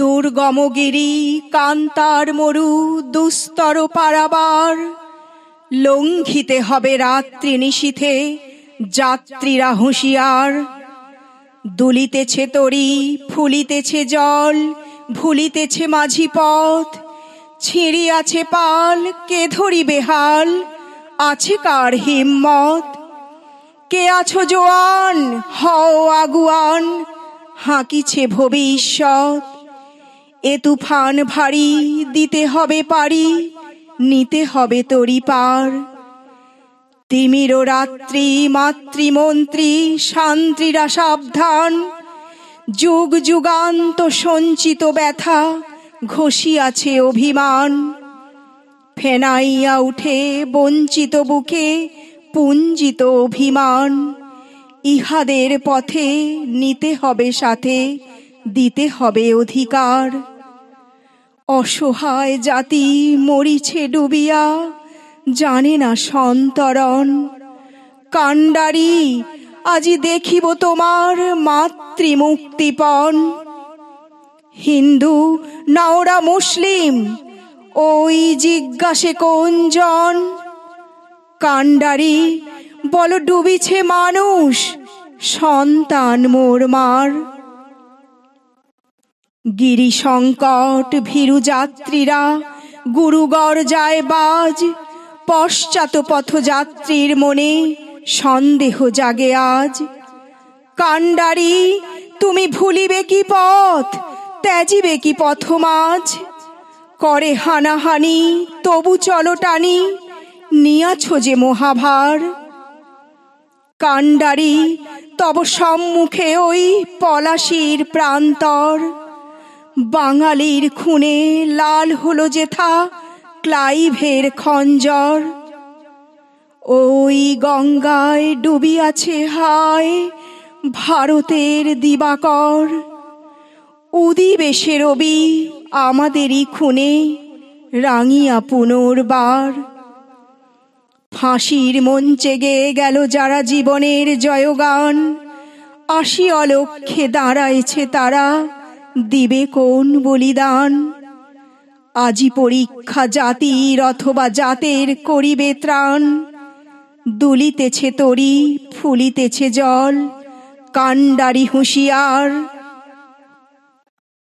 দুর্গমগিরি কান্তার মরু দুস্তর পারাবার লঙ্ঘিতে হবে রাত্রি নিশীথে যাত্রীরা হুঁশিয়ার দুলিতেছে তরি ফুলিতেছে জল ভুলিতেছে মাঝি পথ ছিঁড়িয়াছে পাল কে ধরি বেহাল আছে কার হিম্মত কে আছো জোয়ান হও আগুয়ান হাঁকিছে ভবিষ্যৎ এ তুফান ভারী দিতে হবে পারি নিতে হবে তরি পার তিমির রাত্রি মাতৃমন্ত্রী শান্তিরা সাবধান যুগ যুগান্ত সঞ্চিত ব্যথা ঘষিয়াছে অভিমান ফেনাইয়া উঠে বঞ্চিত বুকে পুঞ্জিত অভিমান ইহাদের পথে নিতে হবে সাথে দিতে হবে অধিকার অসহায় জাতি মরিছে ডুবিয়া জানে না সন্তরণ কান্ডারি আজি দেখিব তোমার মাতৃমুক্তিপণ হিন্দু নাওরা মুসলিম ওই জিজ্ঞাসে কোন জন কান্ডারি বল ডুবিছে মানুষ সন্তান মোর মার গিরি সংকট ভীরু যাত্রীরা গুরুগড় যায় বাজ পশ্চাৎ যাত্রীর মনে সন্দেহ জাগে আজ কান্ডারি তুমি ভুলিবে কি পথ ত্যাজিবে কি পথমাজ করে হানাহানি তবু চলো টানি নিয়াছ যে মহাভার কান্ডারি তব সম্মুখে ওই পলাশির প্রান্তর বাঙালির খুনে লাল হলো যেথা ক্লাইভের খঞ্জর ওই গঙ্গায় ডুবি আছে হায় ভারতের দিবাকর উদিবেশে রবি আমাদেরই খুনে রাঙিয়া পুনর্বার ফাঁসির মঞ্চে গেয়ে গেল যারা জীবনের জয়গান আশি অলক্ষে দাঁড়াইছে তারা দিবে কোন বলিদান আজি পরীক্ষা জাতির অথবা জাতের করিবে ত্রাণ দুলিতেছে তরি ফুলিতেছে জল কাণ্ডারি হুঁশিয়ার